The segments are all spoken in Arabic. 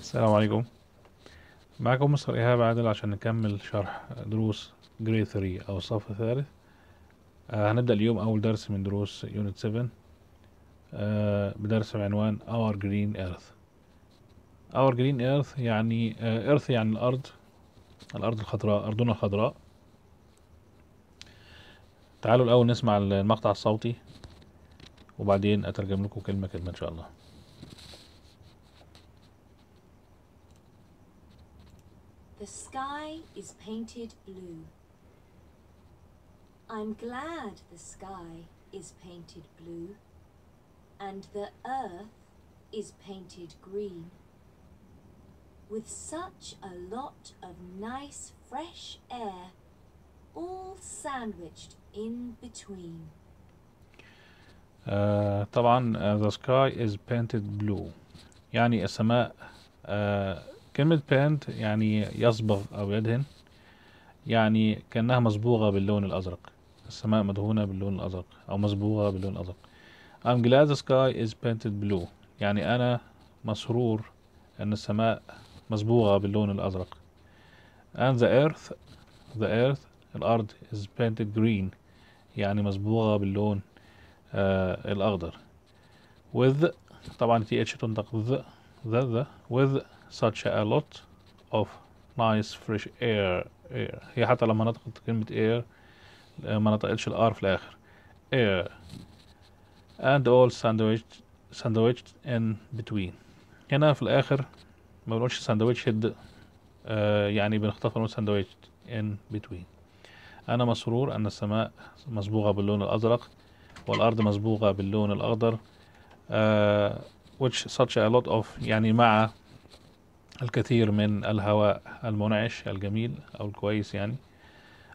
السلام عليكم معكم مستر إيهاب عادل عشان نكمل شرح دروس جري 3 أو الصف الثالث آه هنبدأ اليوم أول درس من دروس يونت 7 آه بدرس بعنوان Our Green Earth Our Green Earth يعني آه Earth يعني الأرض الأرض الخضراء أرضنا الخضراء تعالوا الأول نسمع المقطع الصوتي وبعدين أترجم لكم كلمة كلمة إن شاء الله The sky is painted blue. I'm glad the sky is painted blue and the earth is painted green with such a lot of nice fresh air all sandwiched in between. Uh, طبعا uh, the sky is painted blue يعني السماء uh, كلمة باند يعني يصبغ أو يدهن يعني كأنها مصبوغة باللون الأزرق السماء مدهونة باللون الأزرق أو مصبوغة باللون الأزرق I'm glad the sky is painted blue يعني أنا مسرور أن السماء مصبوغة باللون الأزرق and the earth the earth الأرض is painted green يعني مصبوغة باللون آه الأخضر with طبعا تي اتش تنطق ذ that the, with such a lot of nice fresh air air هي حتى لما نطقت كلمة air ما نطقتش الار في الاخر air and all sandwiched sandwiched in between هنا في الاخر ما بنقولش sandwiched آه يعني بنخطف من ساندويتش in between انا مسرور ان السماء مصبوغة باللون الازرق والارض مصبوغة باللون الاخضر آه which such a lot of يعني مع الكثير من الهواء المنعش الجميل أو الكويس يعني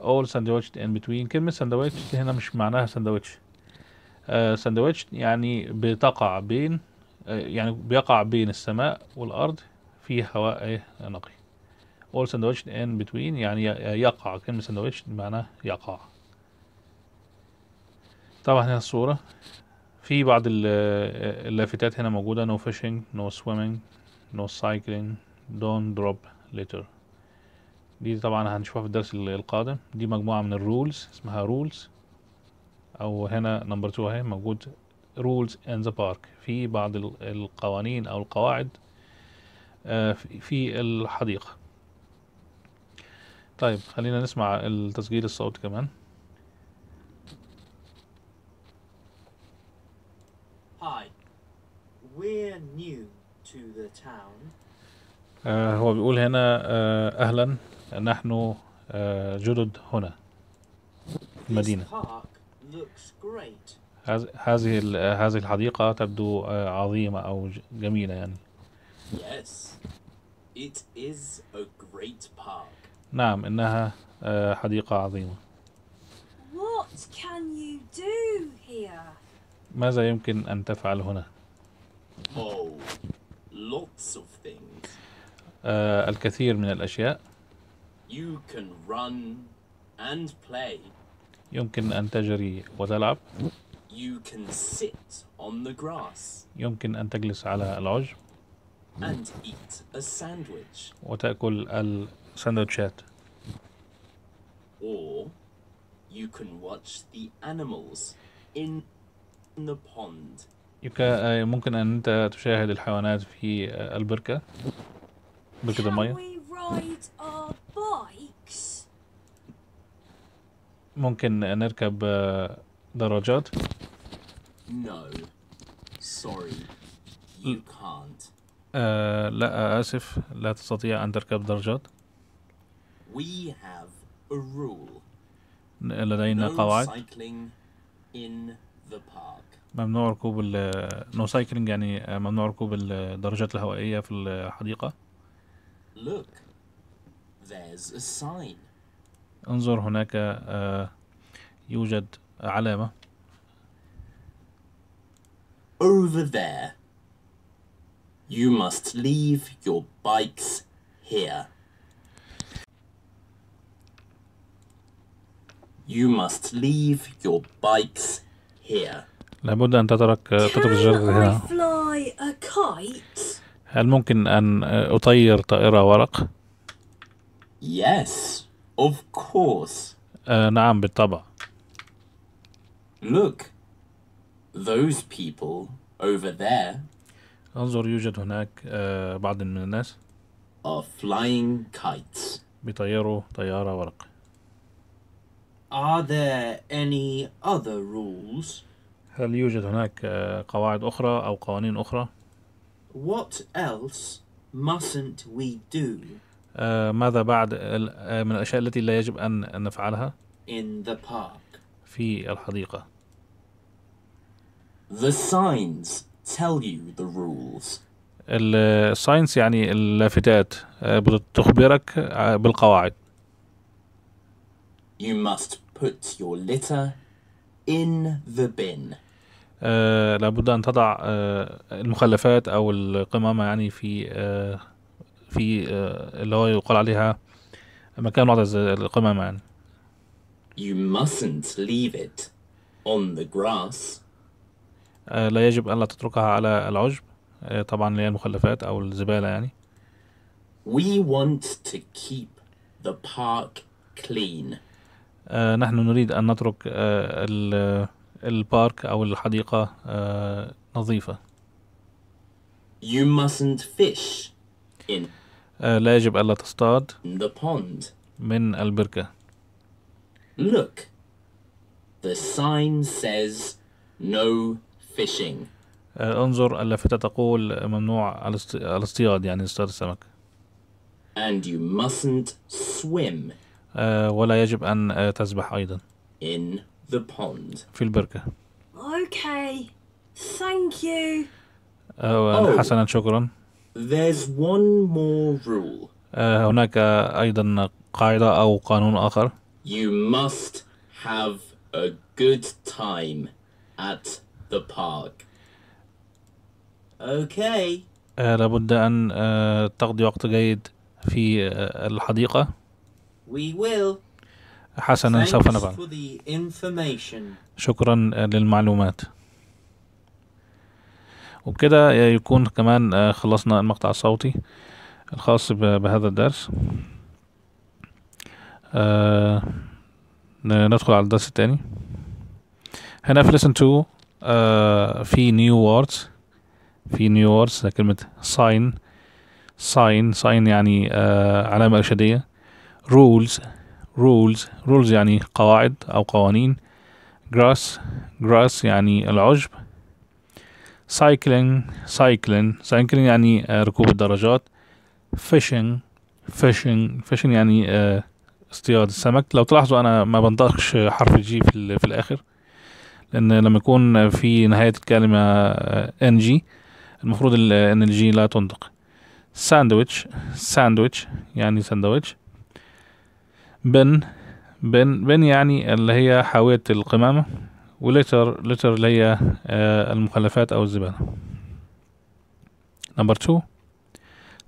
all sandwiched in between كلمة sandwiched هنا مش معناها sandwich ساندوتش آه، uh, يعني بتقع بين uh, يعني بيقع بين السماء والأرض في هواء إيه، نقي all sandwiched in between يعني آه، يقع كلمة sandwiched معناها يقع طبعا هنا الصورة في بعض اللافتات هنا موجودة no fishing no swimming no cycling don't drop litter دي طبعا هنشوفها في الدرس القادم دي مجموعة من الرولز اسمها رولز او هنا نمبر 2 اهي موجود رولز ان ذا بارك في بعض القوانين او القواعد آه، في الحديقة طيب خلينا نسمع التسجيل الصوتي كمان We're new to the town. آه، هو بيقول هنا آه، أهلا نحن آه، جدد هنا المدينة هذه هذه الحديقة تبدو عظيمة أو جميلة يعني yes. It is a great park. نعم إنها حديقة عظيمة What can you do here? ماذا يمكن أن تفعل هنا؟ Oh, lots of things. آه الكثير من الأشياء. You can run and play. يمكن أن تجري وتلعب. You can sit on the grass. يمكن أن تجلس على العشب. And eat a sandwich. وتأكل السندوتشات. Or you can watch the animals in يبقى آه، ممكن ان انت تشاهد الحيوانات في آه، البركه بركه الميه ممكن نركب آه، دراجات آه لا اسف لا تستطيع ان تركب دراجات لدينا قواعد ممنوع ركوب نو سايكلينج يعني آه، ممنوع ركوب الدراجات الهوائية في الحديقة Look, there's a sign. انظر هناك آه، يوجد علامة Over there. You must leave your bikes here. You must leave your bikes لابد أن تترك تترك الجرد هنا. هل ممكن أن أطير طائرة ورق؟ Yes, of course. آه نعم بالطبع. Look, those people over there. انظر يوجد هناك آه بعض من الناس. Are flying kites. بيطيروا طيارة ورق. Are there any other rules? هل يوجد هناك آه، قواعد أخرى أو قوانين أخرى؟ What else mustn't we do? آه، ماذا بعد آه، من الأشياء التي لا يجب أن نفعلها؟ In the park. في الحديقة. The signs tell you the rules. الساينس يعني اللافتات بتخبرك بالقواعد. You must put your litter in the bin. آه لابد أن تضع آه المخلفات أو القمامة يعني في آه في آه اللي هو يقال عليها مكان وضع القمامة يعني. You mustn't leave it on the grass. آه لا يجب ألا تتركها على العشب آه طبعا اللي هي المخلفات أو الزبالة يعني. We want to keep the park clean. آه، نحن نريد أن نترك آه، البارك أو الحديقة آه، نظيفة You mustn't fish in لا يجب ألا تصطاد the pond من البركة Look the sign says no fishing انظر اللافتة تقول ممنوع الاصطياد يعني اصطياد السمك and you mustn't swim آه، ولا يجب أن آه، تسبح أيضا in the pond في البركة okay thank you آه، oh, حسنا شكرا there's one more rule هناك أيضا قاعدة أو قانون آخر you must have a good time at the park okay لابد أن تقضي وقت جيد في الحديقة We will. حسنا سوف نفعل شكرا للمعلومات وبكده يكون كمان آه، خلصنا المقطع الصوتي الخاص بهذا الدرس آه ندخل على الدرس الثاني هنا في lesson 2 آه في new words في new words كلمة sign sign sign يعني آه علامة إرشادية rules rules rules يعني قواعد أو قوانين grass grass يعني العشب cycling cycling cycling يعني آه، ركوب الدراجات fishing fishing fishing يعني آه، اصطياد السمك لو تلاحظوا أنا ما بنطقش حرف جي في, في الآخر لأن لما يكون في نهاية الكلمة آه، ng المفروض ان الجي لا تنطق ساندويتش ساندويتش يعني ساندويتش بن بن بن يعني اللي هي حاوية القمامة وليتر لتر اللي هي آه، المخلفات أو الزبالة نمبر 2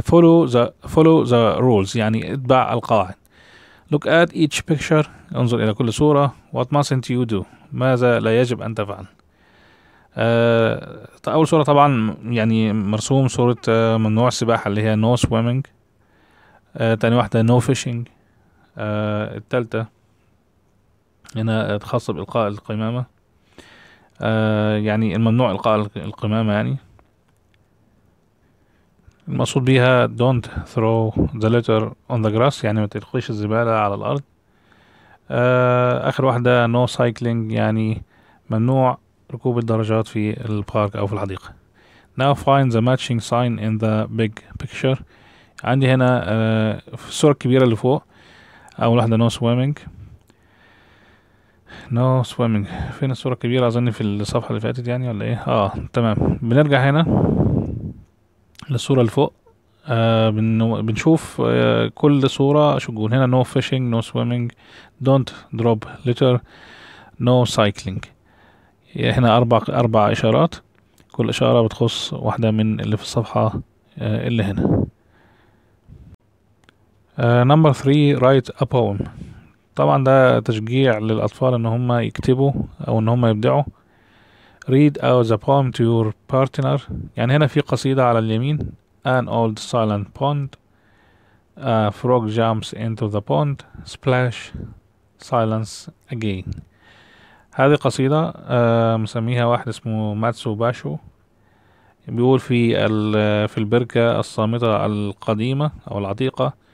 follow the follow the rules يعني اتبع القواعد look at each picture انظر إلى كل صورة what mustn't you do ماذا لا يجب أن تفعل آه أول صورة طبعا يعني مرسوم صورة آه ممنوع السباحة اللي هي no swimming آه تاني واحدة no fishing آه التالتة هنا خاصة بإلقاء القمامة آه يعني الممنوع إلقاء القمامة يعني المقصود بيها don't throw the litter on the grass يعني ما تلقيش الزبالة على الأرض آه آخر واحدة no cycling يعني ممنوع ركوب الدراجات في البارك أو في الحديقة now find the matching sign in the big picture عندي هنا آه الصورة الكبيرة اللي فوق اول واحده نو سويمنج نو سويمنج فين الصوره الكبيره اظن في الصفحه اللي فاتت يعني ولا ايه اه تمام بنرجع هنا للصوره اللي فوق آه بنشوف آه كل صورة شجون هنا نو fishing نو سويمنج دونت دروب لتر نو سايكلينج هنا أربع أربع إشارات كل إشارة بتخص واحدة من اللي في الصفحة آه اللي هنا نمبر 3 رايت ا poem طبعا ده تشجيع للأطفال إن هم يكتبوا أو إن هم يبدعوا read out the poem to your partner يعني هنا في قصيدة على اليمين an old silent pond a frog jumps into the pond splash silence again هذه قصيدة آه، مسميها واحد اسمه ماتسو باشو بيقول في في البركة الصامتة القديمة أو العتيقة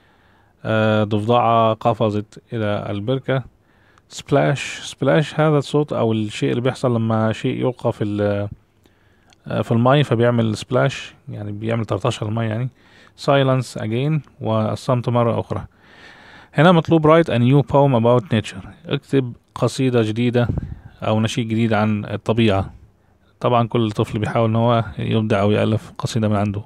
آه، ضفدعة قفزت إلى البركة سبلاش سبلاش هذا الصوت أو الشيء اللي بيحصل لما شيء يلقى في آه، في الماي فبيعمل سبلاش يعني بيعمل طرطشة الماي يعني silence أجين والصمت مرة أخرى هنا مطلوب write a new poem about nature اكتب قصيدة جديدة أو نشيد جديد عن الطبيعة طبعا كل طفل بيحاول ان هو يبدع او يالف قصيده من عنده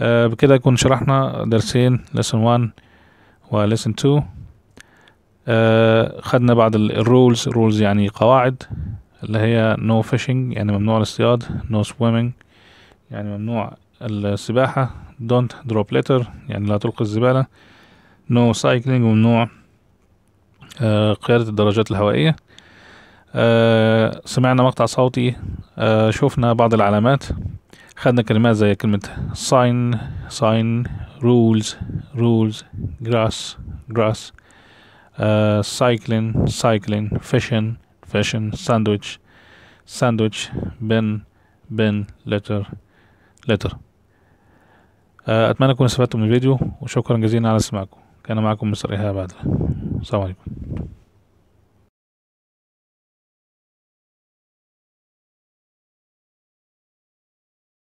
آه بكده يكون شرحنا درسين lesson 1 و lesson 2 آه خدنا بعض الرولز رولز يعني قواعد اللي هي no fishing يعني ممنوع الاصطياد no swimming يعني ممنوع السباحة don't drop litter يعني لا تلقي الزبالة no cycling ممنوع آه قيادة الدراجات الهوائية آه سمعنا مقطع صوتي آه بعض العلامات خدنا كلمات زي كلمة sign sign rules rules grass grass uh, cycling cycling fishing fishing sandwich sandwich bin bin letter letter uh, أتمنى تكونوا استفدتم من الفيديو وشكرا جزيلا على سماعكم كان معكم مستر إيهاب عادل السلام عليكم